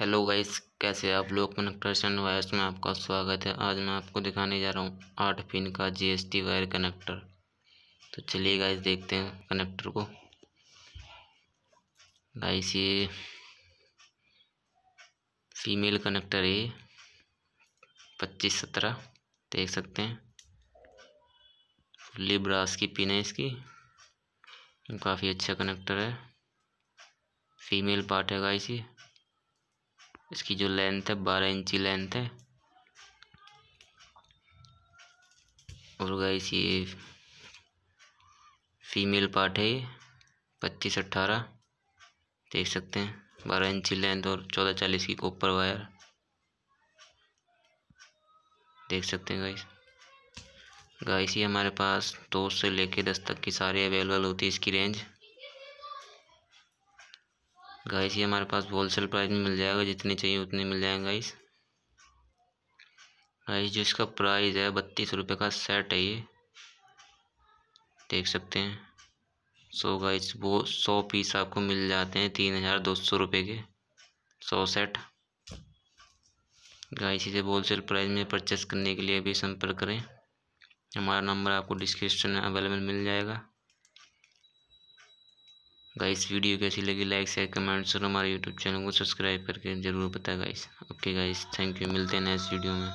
hello guys कैसे आप लोग कनेक्टर वायर्स में आपका स्वागत है आज मैं आपको दिखाने जा रहा हूँ आठ पिन का जीएसटी वायर कनेक्टर तो चलिए गाइस देखते हैं कनेक्टर को गाइस ये फीमेल कनेक्टर है पच्चीस सत्रह देख सकते हैं फुल्ली ब्रास की पिन है इसकी काफ़ी अच्छा कनेक्टर है फीमेल पार्ट है गाइस ये इसकी जो लेंथ है बारह इंची लेंथ है और गाइस ये फीमेल पार्ट है ये पच्चीस अट्ठारह देख सकते हैं बारह इंची लेंथ और चौदह चालीस की कॉपर वायर देख सकते हैं गाइस गाइस ये हमारे पास दो से लेके दस तक की सारी अवेलेबल होती है इसकी रेंज गाइस ये हमारे पास होलसेल प्राइस में मिल जाएगा जितनी चाहिए उतनी मिल जाएंगे गाइस गाइस जो इसका प्राइस है बत्तीस रुपये का सेट है ये देख सकते हैं सो so गाइस वो सौ पीस आपको मिल जाते हैं तीन हज़ार दो सौ रुपये के सौ सेट गाइस इसे होलसेल प्राइस में परचेस करने के लिए भी संपर्क करें हमारा नंबर आपको डिस्क्रिप्शन में अवेलेबल मिल जाएगा गाइस वीडियो कैसी लगी लाइक शेयर कमेंट्स और हमारे यूट्यूब चैनल को सब्सक्राइब करके ज़रूर बताएं guys okay guys thank you मिलते हैं नेक्स्ट वीडियो में